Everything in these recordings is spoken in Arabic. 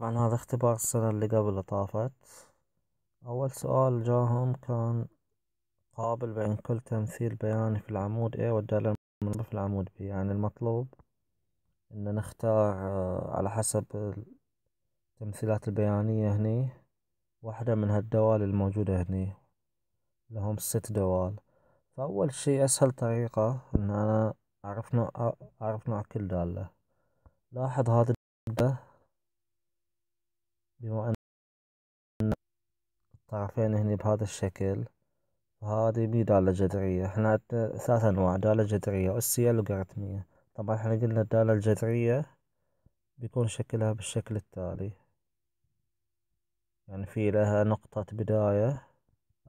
طبعا هذا اختبار السنة اللي قبل طافت أول سؤال جاهم كان قابل بين كل تمثيل بياني في العمود A والدالة المنبه في العمود B يعني المطلوب إن نختار آه، على حسب التمثيلات البيانية هني واحدة من هالدوال الموجودة هني لهم ست دوال فأول شي أسهل طريقة إن أنا أعرف نوع أعرف نوع كل دالة لاحظ هذا بما أن الطرفين هني بهذا الشكل وهذه بي دالة جذرية احنا عندنا ثلاث أنواع دالة جذرية أسية لوغاريتمية طبعا احنا قلنا الدالة الجذرية بيكون شكلها بالشكل التالي يعني في لها نقطة بداية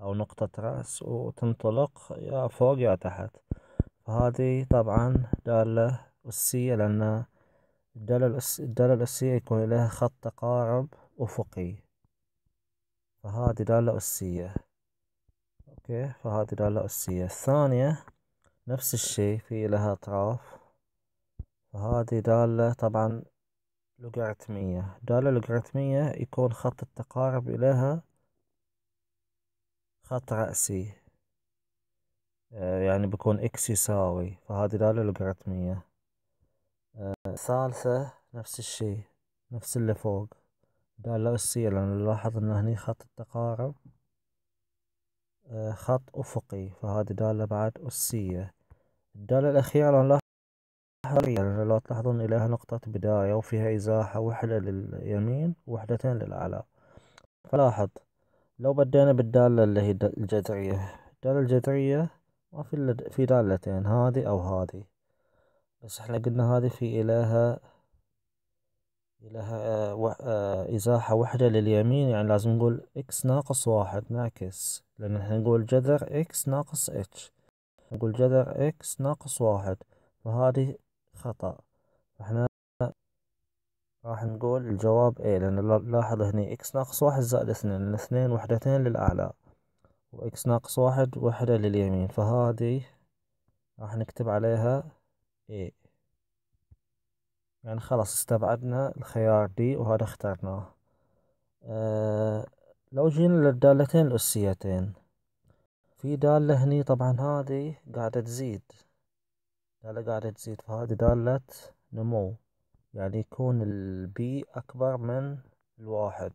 أو نقطة رأس وتنطلق يا فوق يا تحت فهذه طبعا دالة أسية لأن الدالة الأسية يكون لها خط تقارب أفقي فهذه دالة أسية أوكي فهذه دالة أسية الثانية نفس الشيء في لها أطراف فهذه دالة طبعا لوغاريتمية دالة لوغاريتمية يكون خط التقارب إليها خط رأسي آه، يعني بيكون إكس يساوي فهذه دالة لوغاريتمية آه، ثالثة نفس الشيء نفس اللي فوق لا لا لأن نلاحظ أن هني خط التقارب آه، خط أفقي فهذه دالة بعد أسية الدالة الأخيرة نلاحظ لأن لو تلاحظون إليها نقطة بداية وفيها إزاحة وحدة لليمين ووحدتين للأعلى فلاحظ لو بدينا بالدالة اللي هي الجذرية الدالة الجذرية ما في في دالتين هذه أو هذه بس احنا قلنا هذه في إليها لها آه، آه، إزاحة وحدة لليمين يعني لازم نقول إكس ناقص واحد نعكس لأن احنا نقول جذر إكس ناقص إتش نقول جذر إكس ناقص واحد فهذه خطأ فاحنا راح نقول الجواب A لأن لاحظ هني إكس ناقص واحد زائد اثنين الاثنين وحدتين للأعلى وإكس ناقص واحد وحدة لليمين فهذه راح نكتب عليها A يعني خلاص استبعدنا الخيار دي وهذا اخترناه أه لو جينا للدالتين الأسيتين في دالة هني طبعا هذه قاعدة تزيد دالة قاعدة تزيد فهذه دالة نمو يعني يكون البي أكبر من الواحد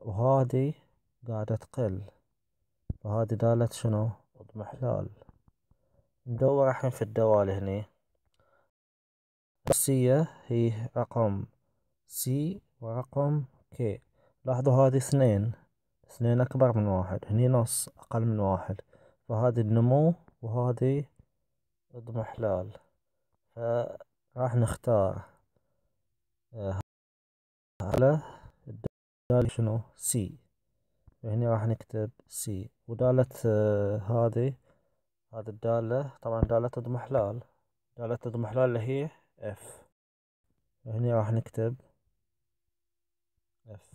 وهذه قاعدة تقل فهذه دالة شنو اضمحلال ندور الحين في الدوال هني الشخصية هي رقم سي ورقم كي لاحظوا هذه اثنين اثنين أكبر من واحد هني نص أقل من واحد فهذه النمو وهذه اضمحلال فراح نختار على الدالة شنو سي فهني راح نكتب سي ودالة آه، هذه هذه الدالة طبعا دالة اضمحلال دالة اضمحلال اللي هي اف هنا راح نكتب اف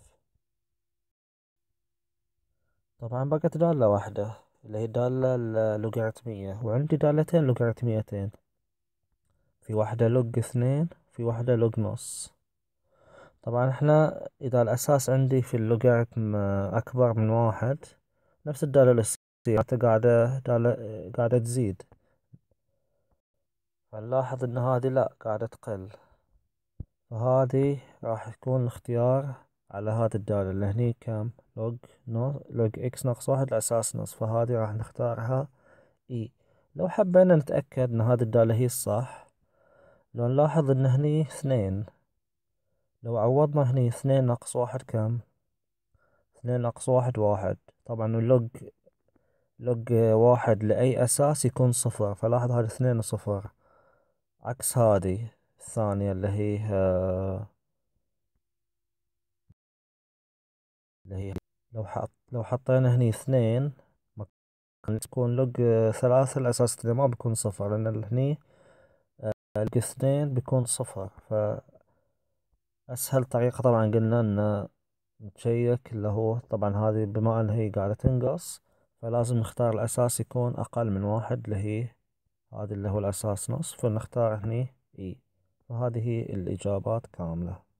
طبعا بقت دالة واحدة اللي هي الدالة اللوغاريتمية وعندي دالتين لوغاريتميتين في واحدة لوج اثنين في واحدة لوج نص طبعا احنا اذا الاساس عندي في اللوغاريتم اكبر من واحد نفس الدالة الاساسية قاعدة دالة قاعدة تزيد فنلاحظ ان هذه لا قاعدة تقل فهذه راح تكون اختيار على هذا الدالة اللي هني كم لوج نو لوج اكس ناقص واحد الأساس نص فهذه راح نختارها اي e. لو حبينا نتأكد ان هذه الدالة هي الصح لو نلاحظ ان هني اثنين لو عوضنا هني اثنين ناقص واحد كم اثنين ناقص واحد واحد طبعا اللوج لوج واحد لأي أساس يكون صفر فلاحظ هذا اثنين صفر عكس هذه الثانية اللي هي اللي هي لو حط لو حطينا هني اثنين تكون لوج ثلاثة الأساس ما بيكون صفر لأن هني آه، لوج اثنين بيكون صفر ف أسهل طريقة طبعا قلنا إن نشيك اللي هو طبعا هذه بما إن هي قاعدة تنقص فلازم نختار الأساس يكون أقل من واحد اللي هي هذا اللي هو الأساس نص فنختار هني إي e. فهذه هي الإجابات كاملة